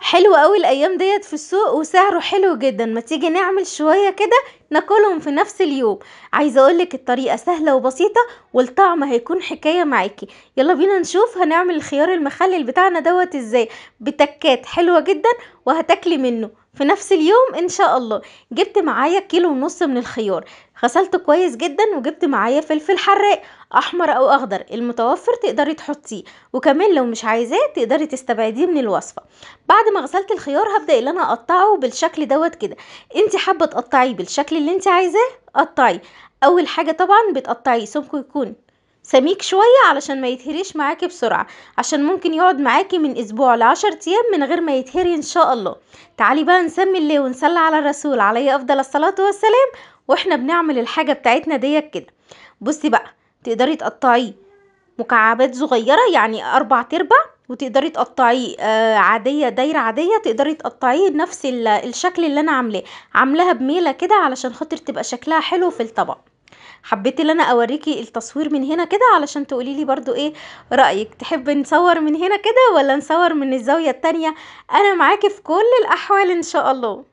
حلو قوي الايام ديت في السوق وسعره حلو جدا ما تيجي نعمل شوية كده ناكلهم في نفس اليوم عايزة اقولك الطريقة سهلة وبسيطة والطعم هيكون حكاية معاكي يلا بينا نشوف هنعمل الخيار المخلل بتاعنا دوت ازاي بتكات حلوة جدا وهتاكلي منه في نفس اليوم ان شاء الله جبت معايا كيلو ونص من الخيار غسلته كويس جدا وجبت معايا فلفل حراق احمر او اخضر المتوفر تقدري تحطيه وكمان لو مش عايزاه تقدري تستبعديه من الوصفه بعد ما غسلت الخيار هبدا ان انا اقطعه بالشكل دوت كده انت حابه تقطعيه بالشكل اللي انت عايزاه قطعيه اول حاجه طبعا بتقطعيه سمكه يكون سميك شوية علشان ما يتهريش معاكي بسرعة عشان ممكن يقعد معاكي من اسبوع لعشر ايام من غير ما يتهري ان شاء الله تعالي بقى نسمي الله ونسلى على الرسول عليه افضل الصلاة والسلام واحنا بنعمل الحاجة بتاعتنا ديت كده بصي بقى تقدري تقطعيه مكعبات صغيرة يعني اربع تربع وتقدري تقطعيه آه، عاديه دايره عاديه تقدري تقطعيه نفس الشكل اللي انا عاملاه عاملاها بميله كده علشان خاطر تبقى شكلها حلو في الطبق حبيت ان انا اوريكي التصوير من هنا كده علشان تقولي لي برضو ايه رايك تحب نصور من هنا كده ولا نصور من الزاويه التانية انا معاكي في كل الاحوال ان شاء الله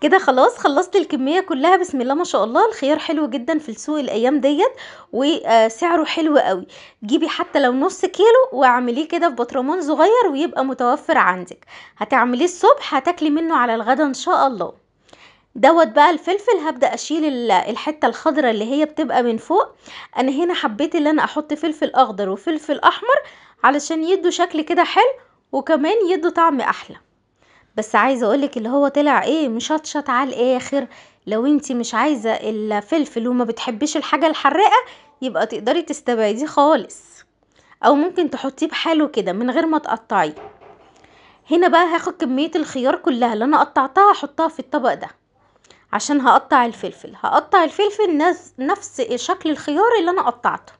كده خلاص خلصت الكمية كلها بسم الله ما شاء الله الخيار حلو جدا في السوق الايام ديت وسعره آه، حلو قوي جيبي حتى لو نص كيلو واعمليه كده في بطرمان صغير ويبقى متوفر عندك هتعمليه الصبح هتاكلي منه على الغدا ان شاء الله دوت بقى الفلفل هبدأ اشيل الحتة الخضراء اللي هي بتبقى من فوق انا هنا حبيت ان انا احط فلفل اخضر وفلفل احمر علشان يدوا شكل كده حلو وكمان يدوا طعم احلى بس عايزه اقولك اللي هو طلع ايه مشطشط على الاخر لو انت مش عايزه الفلفل وما بتحبيش الحاجه الحراقه يبقى تقدري تستبعديه خالص او ممكن تحطيه بحاله كده من غير ما تقطعيه هنا بقى هاخد كميه الخيار كلها اللي انا قطعتها احطها في الطبق ده عشان هقطع الفلفل هقطع الفلفل نفس شكل الخيار اللي انا قطعته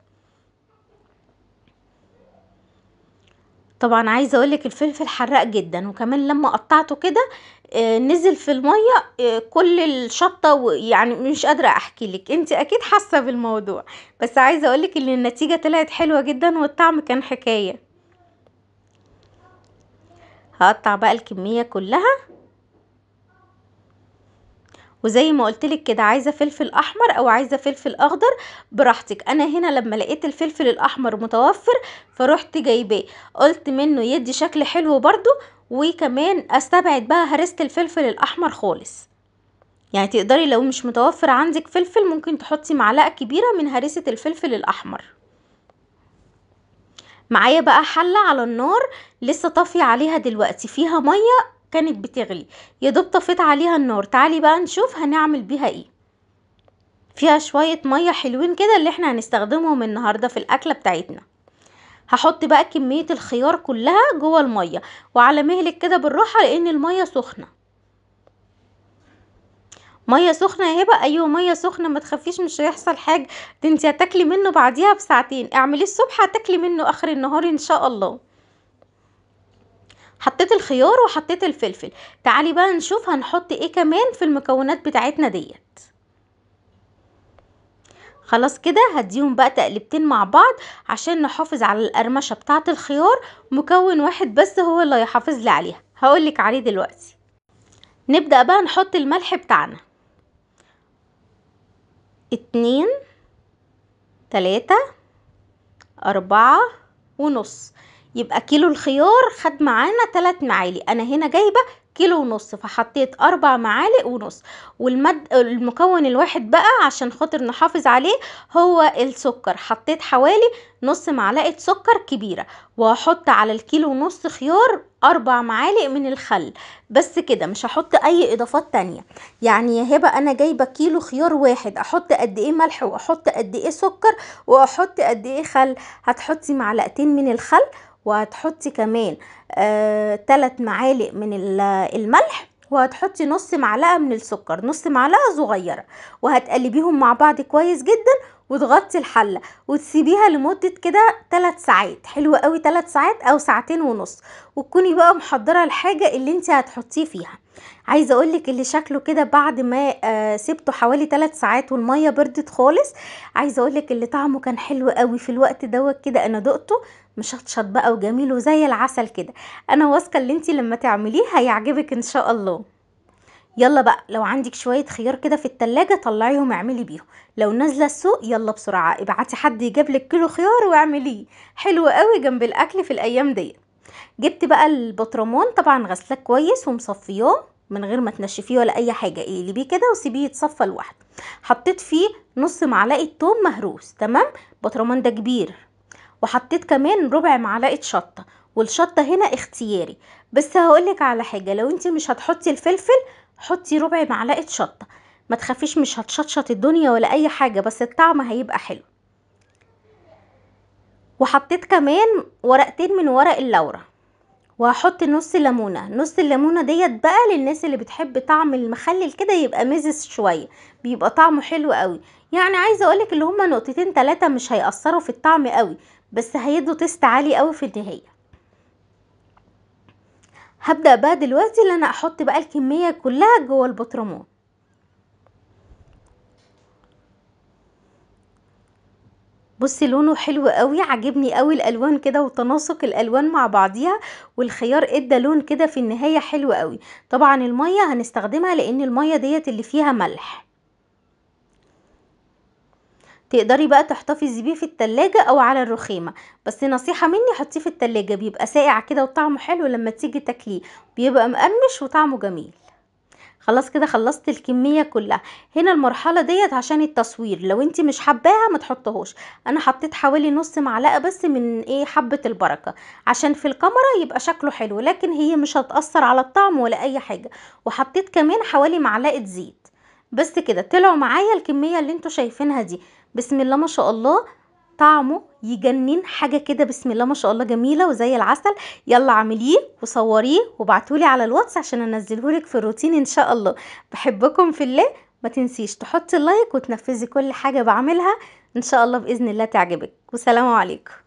طبعا عايزه اقولك الفلفل حراق جدا وكمان لما قطعته كده آه، نزل في الميه آه، كل الشطه ويعني مش قادره احكي لك انت اكيد حاسه بالموضوع بس عايزه اقولك ان النتيجه طلعت حلوه جدا والطعم كان حكايه هقطع بقى الكميه كلها وزي ما قلتلك كده عايزه فلفل احمر او عايزه فلفل اخضر براحتك انا هنا لما لقيت الفلفل الاحمر متوفر فروحت جايباه قلت منه يدي شكل حلو برده وكمان استبعد بقى هرست الفلفل الاحمر خالص يعني تقدري لو مش متوفر عندك فلفل ممكن تحطي معلقه كبيره من هرسه الفلفل الاحمر معايا بقى حله على النار لسه طافيه عليها دلوقتي فيها ميه كانت بتغلي يا دوب طفيت عليها النار تعالي بقى نشوف هنعمل بيها ايه فيها شوية مية حلوين كده اللي احنا هنستخدمهم النهاردة في الاكلة بتاعتنا هحط بقى كمية الخيار كلها جوه المية وعلى مهلك كده بالراحة لان المية سخنة مية سخنة اهي بقى ايوه مية سخنة ما تخفيش مش هيحصل حاجة انت هتاكلي منه بعديها بساعتين اعمليه الصبح هتاكلي منه اخر النهار ان شاء الله حطيت الخيار وحطيت الفلفل تعالي بقى نشوف هنحط ايه كمان في المكونات بتاعتنا ديت خلاص كده هديهم بقى تقلبتين مع بعض عشان نحافظ على القرمشه بتاعه الخيار مكون واحد بس هو اللي هيحافظ لي عليها هقولك عليه دلوقتي نبدا بقى نحط الملح بتاعنا اتنين تلاتة اربعة ونص يبقى كيلو الخيار خد معانا ثلاث معالي انا هنا جايبه كيلو ونص فحطيت اربع معالق ونص والمد المكون الواحد بقى عشان خاطر نحافظ عليه هو السكر حطيت حوالي نص معلقه سكر كبيره وهحط على الكيلو ونص خيار اربع معالق من الخل بس كده مش هحط اي اضافات تانية يعني يا هبه انا جايبه كيلو خيار واحد احط قد ايه ملح واحط قد ايه سكر واحط قد ايه خل هتحطي معلقتين من الخل وهتحطي كمان ثلاث آه، معالق من الملح وهتحطي نص معلقه من السكر نص معلقه صغيره وهتقلبيهم مع بعض كويس جدا وتغطي الحله وتسيبيها لمده كده تلات ساعات حلوه قوي تلات ساعات او ساعتين ونص وتكوني بقى محضره الحاجه اللي انت هتحطيه فيها عايزه اقولك اللي شكله كده بعد ما آه سبته حوالي تلات ساعات والميه بردت خالص عايزه اقولك اللي طعمه كان حلو قوي في الوقت دوت كده انا دقته مشطشط بقى وجميل وزي العسل كده انا واثقه ان انتي لما تعمليه هيعجبك ان شاء الله يلا بقى لو عندك شويه خيار كده في التلاجة طلعيهم اعملي بيهم لو نازله السوق يلا بسرعه ابعتي حد يجيب لك كيلو خيار واعمليه حلو قوي جنب الاكل في الايام دي جبت بقى البطرمان طبعا غسلاه كويس ومصفياه من غير ما تنشفيه ولا اي حاجه اقلبيه كده وسيبيه يتصفى لوحده حطيت فيه نص معلقه توم مهروس تمام البطرمان ده كبير وحطيت كمان ربع معلقه شطه والشطه هنا اختياري بس هقولك على حاجه لو انت مش هتحطي الفلفل حطي ربع معلقه شطه ما تخافيش مش هتشطشط الدنيا ولا اي حاجه بس الطعم هيبقى حلو وحطيت كمان ورقتين من ورق اللورة وهحط نص ليمونة نص الليمونة ديت بقى للناس اللي بتحب طعم المخلل كده يبقى مزز شوية بيبقى طعمه حلو قوي يعني عايزة اقولك اللي هما نقطتين تلاتة مش هيأثروا في الطعم قوي بس هيدوا تيست عالي قوي في النهايه هبدا بقى دلوقتي ان انا احط بقى الكميه كلها جوه البطرمون بصي لونه حلو قوي عجبني قوي الالوان كده وتناسق الالوان مع بعضيها والخيار ادى لون كده في النهايه حلو قوي طبعا الميه هنستخدمها لان الميه ديت اللي فيها ملح تقدري بقى تحتفظي بيه في التلاجة او على الرخيمة بس نصيحة مني حطيه في التلاجة بيبقى ساقع كده وطعمه حلو لما تيجي تاكليه بيبقى مقرمش وطعمه جميل خلاص كده خلصت الكمية كلها هنا المرحلة ديت عشان التصوير لو انت مش حباها ما تحطهوش انا حطيت حوالي نص معلقة بس من ايه حبة البركة عشان في الكاميرا يبقى شكله حلو لكن هي مش هتأثر على الطعم ولا اي حاجة وحطيت كمان حوالي معلقة زيت بس كده طلعوا معايا الكمية اللي انتوا شايفينها دي بسم الله ما شاء الله طعمه يجنن حاجه كده بسم الله ما شاء الله جميله وزي العسل يلا عمليه وصوريه وبعتولي على الواتس عشان انزلهولك في الروتين ان شاء الله بحبكم في الله ما تنسيش تحطي اللايك وتنفذي كل حاجه بعملها ان شاء الله باذن الله تعجبك وسلام عليكم